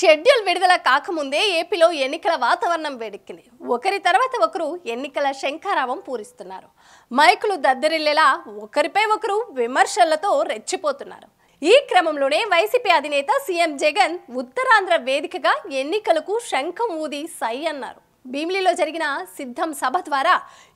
schedule విడుదల కాకముందే ఏపీలో ఎన్నికల వాతావరణం వేడెక్కింది ఒకరి తర్వాత ఒకరు ఎన్నికల శంఖారావం పూరిస్తున్నారు మైకులు దద్దరిల్లేలా ఒకరిపై ఒకరు విమర్శలతో రెచ్చిపోతున్నారు ఈ క్రమంలోనే వైసీపీ అధినేత సీఎం జగన్ ఉత్తరాంధ్ర వేదికగా ఎన్నికలకు శంఖం ఊది సై అన్నారు భీమిలిలో జరిగిన సిద్ధం సభ ద్వారా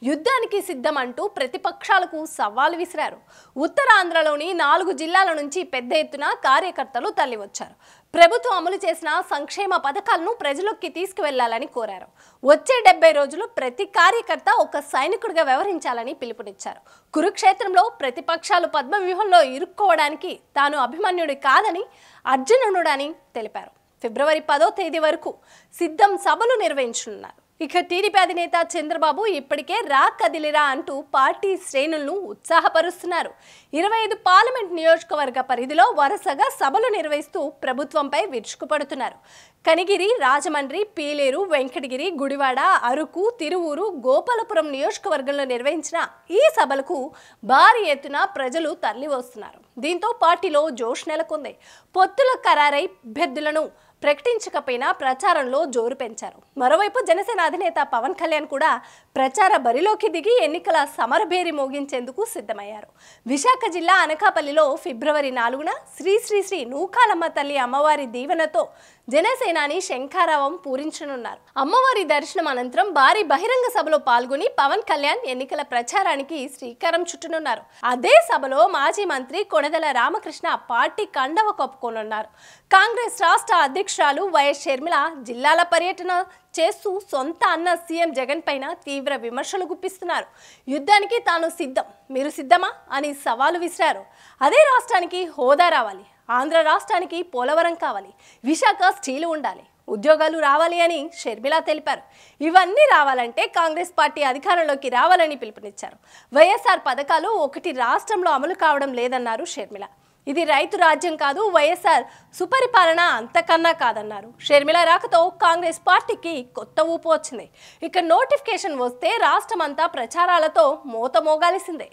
యుద్ధానికి సిద్ధం అంటూ ప్రతిపక్షాలకు సవాల్ విసిరారు ఉత్తరాంధ్రలోని నాలుగు జిల్లాల నుంచి పెద్ద ఎత్తున కార్యకర్తలు తరలివచ్చారు ప్రభుత్వం అమలు చేసిన సంక్షేమ పథకాలను ప్రజలకి తీసుకువెళ్లాలని కోరారు వచ్చే డెబ్బై రోజులు ప్రతి కార్యకర్త ఒక సైనికుడిగా వ్యవహరించాలని పిలుపునిచ్చారు కురుక్షేత్రంలో ప్రతిపక్షాలు పద్మవ్యూహంలో ఇరుక్కోవడానికి తాను అభిమన్యుడి కాదని అర్జునుడని తెలిపారు ఫిబ్రవరి పదో తేదీ వరకు సిద్ధం సభలు నిర్వహించనున్నారు ఇక టీడీపీ అధినేత చంద్రబాబు ఇప్పటికే రా కదిలిరా అంటూ పార్టీ శ్రేణులను ఉత్సాహపరుస్తున్నారు ఇరవై ఐదు పార్లమెంట్ నియోజకవర్గ పరిధిలో వరుసగా సభలు నిర్వహిస్తూ ప్రభుత్వంపై విరుచుకుపడుతున్నారు కనిగిరి రాజమండ్రి పీలేరు వెంకటగిరి గుడివాడ అరకు తిరువూరు గోపాలపురం నియోజకవర్గంలో నిర్వహించిన ఈ సభలకు భారీ ఎత్తున ప్రజలు తరలివస్తున్నారు దీంతో పార్టీలో జోష్ నెలకొంది పొత్తుల ఖరారై అభ్యర్థులను ప్రకటించకపోయినా ప్రచారంలో జోరు పెంచారు మరోవైపు జనసేన అధినేత పవన్ కళ్యాణ్ కూడా ప్రచార బరిలోకి దిగి ఎన్నికల సమరభేరి మోగించేందుకు సిద్ధమయ్యారు విశాఖ జిల్లా అనకాపల్లిలో ఫిబ్రవరి నాలుగున శ్రీ శ్రీ శ్రీ నూకాలమ్మ తల్లి అమ్మవారి దీవెనతో జనసేనాని శంఖారావం పూరించనున్నారు అమ్మవారి దర్శనం అనంతరం భారీ బహిరంగ సభలో పాల్గొని పవన్ కళ్యాణ్ ఎన్నికల ప్రచారానికి శ్రీకారం చుట్టనున్నారు అదే సభలో మాజీ మంత్రి కొడదల రామకృష్ణ పార్టీ కండవ కప్పుకోనున్నారు కాంగ్రెస్ రాష్ట్ర అధ్యక్షుడు విపక్షాలు వైఎస్ షర్మిల జిల్లాల పర్యటన చేస్తూ సొంత అన్న సీఎం జగన్ పైన తీవ్ర విమర్శలు గుప్పిస్తున్నారు యుద్ధానికి తాను సిద్ధం మీరు సిద్ధమా అని సవాలు విసిరారు అదే రాష్ట్రానికి హోదా రావాలి ఆంధ్ర రాష్ట్రానికి పోలవరం కావాలి విశాఖ స్టీలు ఉండాలి ఉద్యోగాలు రావాలి అని షర్మిల తెలిపారు ఇవన్నీ రావాలంటే కాంగ్రెస్ పార్టీ అధికారంలోకి రావాలని పిలుపునిచ్చారు వైఎస్ఆర్ పథకాలు ఒకటి రాష్ట్రంలో అమలు కావడం లేదన్నారు షర్మిల ఇది రైతు రాజ్యం కాదు వైఎస్ఆర్ సుపరిపాలన అంతకన్నా కాదన్నారు షర్మిల రాకతో కాంగ్రెస్ పార్టీకి కొత్త ఊపు వచ్చింది ఇక నోటిఫికేషన్ వస్తే రాష్ట్రమంతా ప్రచారాలతో మోత మోగాల్సిందే